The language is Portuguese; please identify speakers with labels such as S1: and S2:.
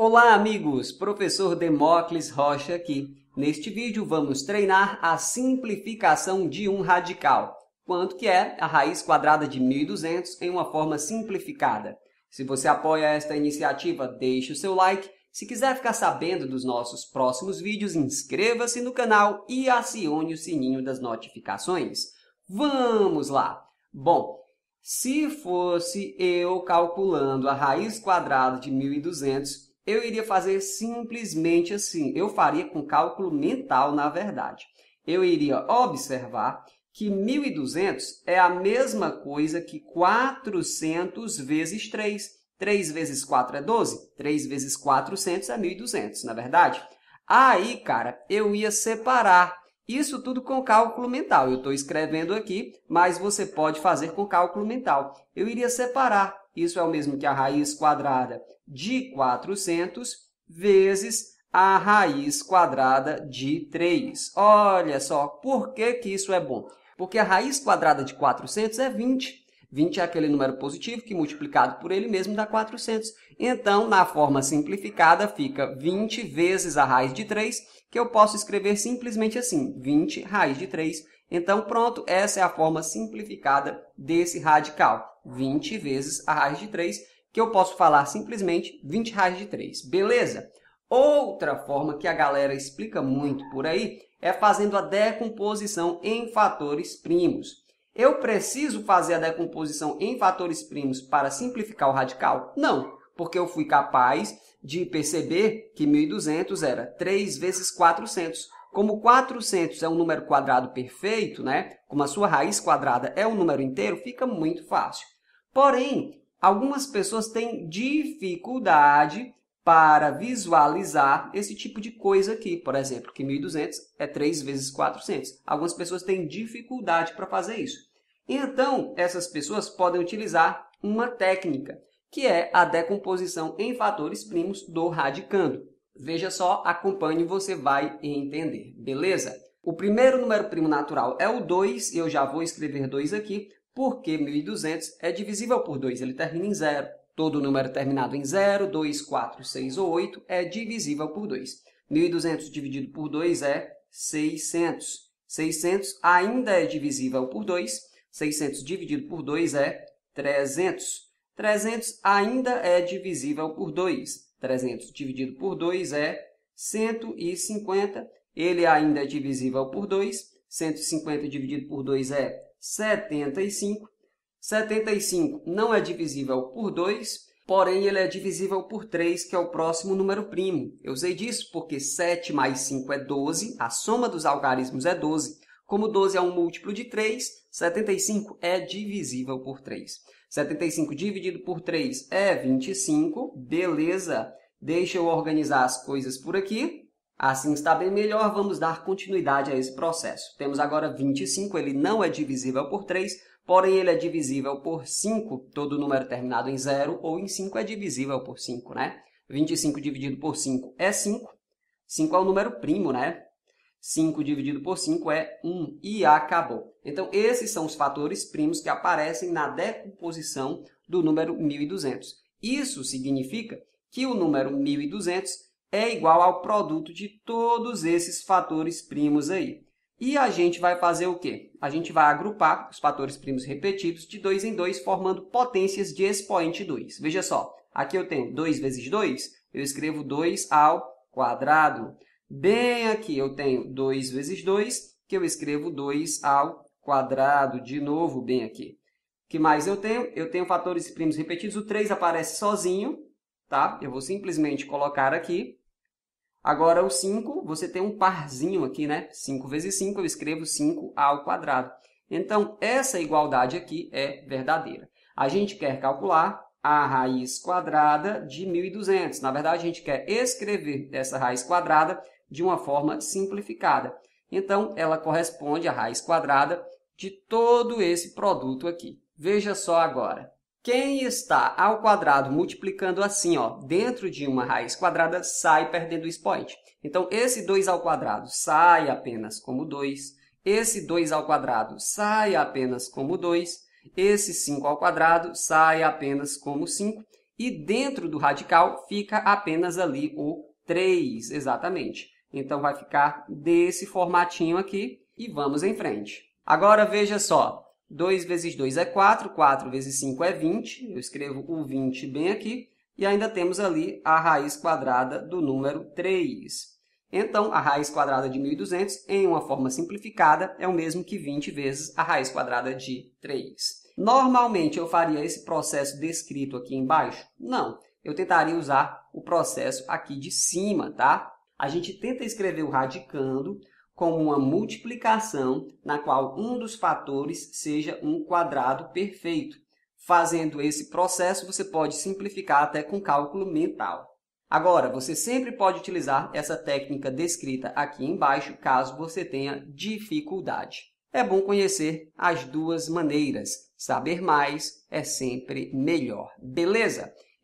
S1: Olá, amigos! Professor Demócles Rocha aqui. Neste vídeo, vamos treinar a simplificação de um radical, quanto que é a raiz quadrada de 1.200 em uma forma simplificada. Se você apoia esta iniciativa, deixe o seu like. Se quiser ficar sabendo dos nossos próximos vídeos, inscreva-se no canal e acione o sininho das notificações. Vamos lá! Bom, se fosse eu calculando a raiz quadrada de 1.200, eu iria fazer simplesmente assim. Eu faria com cálculo mental, na verdade. Eu iria observar que 1.200 é a mesma coisa que 400 vezes 3. 3 vezes 4 é 12, 3 vezes 400 é 1.200, na é verdade? Aí, cara, eu ia separar isso tudo com cálculo mental. Eu estou escrevendo aqui, mas você pode fazer com cálculo mental. Eu iria separar isso é o mesmo que a raiz quadrada de 400 vezes a raiz quadrada de 3. Olha só, por que, que isso é bom? Porque a raiz quadrada de 400 é 20. 20 é aquele número positivo que multiplicado por ele mesmo dá 400. Então, na forma simplificada, fica 20 vezes a raiz de 3, que eu posso escrever simplesmente assim, 20 raiz de 3, então, pronto, essa é a forma simplificada desse radical. 20 vezes a raiz de 3, que eu posso falar simplesmente 20 raiz de 3. Beleza? Outra forma que a galera explica muito por aí é fazendo a decomposição em fatores primos. Eu preciso fazer a decomposição em fatores primos para simplificar o radical? Não, porque eu fui capaz de perceber que 1.200 era 3 vezes 400. Como 400 é um número quadrado perfeito, né? Como a sua raiz quadrada é um número inteiro, fica muito fácil. Porém, algumas pessoas têm dificuldade para visualizar esse tipo de coisa aqui. Por exemplo, que 1.200 é 3 vezes 400. Algumas pessoas têm dificuldade para fazer isso. Então, essas pessoas podem utilizar uma técnica, que é a decomposição em fatores primos do radicando. Veja só, acompanhe e você vai entender, beleza? O primeiro número primo natural é o 2, e eu já vou escrever 2 aqui, porque 1.200 é divisível por 2, ele termina em zero. Todo número terminado em 0, 2, 4, 6 ou 8 é divisível por 2. 1.200 dividido por 2 é 600. 600 ainda é divisível por 2. 600 dividido por 2 é 300. 300 ainda é divisível por 2. 300 dividido por 2 é 150. Ele ainda é divisível por 2. 150 dividido por 2 é 75. 75 não é divisível por 2, porém ele é divisível por 3, que é o próximo número primo. Eu usei disso porque 7 mais 5 é 12, a soma dos algarismos é 12. Como 12 é um múltiplo de 3, 75 é divisível por 3. 75 dividido por 3 é 25, beleza. Deixa eu organizar as coisas por aqui. Assim está bem melhor, vamos dar continuidade a esse processo. Temos agora 25, ele não é divisível por 3, porém ele é divisível por 5. Todo número terminado em 0 ou em 5 é divisível por 5, né? 25 dividido por 5 é 5. 5 é o número primo, né? 5 dividido por 5 é 1 e acabou. Então, esses são os fatores primos que aparecem na decomposição do número 1.200. Isso significa que o número 1.200 é igual ao produto de todos esses fatores primos aí. E a gente vai fazer o quê? A gente vai agrupar os fatores primos repetidos de 2 em 2, formando potências de expoente 2. Veja só, aqui eu tenho 2 vezes 2, eu escrevo 2 ao quadrado. Bem aqui eu tenho 2 vezes 2, que eu escrevo 2 ao quadrado, de novo bem aqui. O que mais eu tenho? Eu tenho fatores primos repetidos, o 3 aparece sozinho, tá? Eu vou simplesmente colocar aqui. Agora o 5, você tem um parzinho aqui, né? 5 vezes 5, eu escrevo 5 ao quadrado. Então, essa igualdade aqui é verdadeira. A gente quer calcular a raiz quadrada de 1.200. Na verdade, a gente quer escrever essa raiz quadrada de uma forma simplificada. Então, ela corresponde à raiz quadrada de todo esse produto aqui. Veja só agora. Quem está ao quadrado multiplicando assim, ó, dentro de uma raiz quadrada, sai perdendo o expoente. Então, esse 2 ao quadrado sai apenas como 2, esse 2 ao quadrado sai apenas como 2, esse 5 ao quadrado sai apenas como 5, e dentro do radical fica apenas ali o 3, exatamente. Então vai ficar desse formatinho aqui e vamos em frente. Agora veja só, 2 vezes 2 é 4, 4 vezes 5 é 20, eu escrevo o 20 bem aqui, e ainda temos ali a raiz quadrada do número 3. Então, a raiz quadrada de 1.200, em uma forma simplificada, é o mesmo que 20 vezes a raiz quadrada de 3. Normalmente, eu faria esse processo descrito aqui embaixo? Não, eu tentaria usar o processo aqui de cima, tá? A gente tenta escrever o radicando como uma multiplicação na qual um dos fatores seja um quadrado perfeito. Fazendo esse processo, você pode simplificar até com cálculo mental. Agora, você sempre pode utilizar essa técnica descrita aqui embaixo, caso você tenha dificuldade. É bom conhecer as duas maneiras. Saber mais é sempre melhor. Beleza?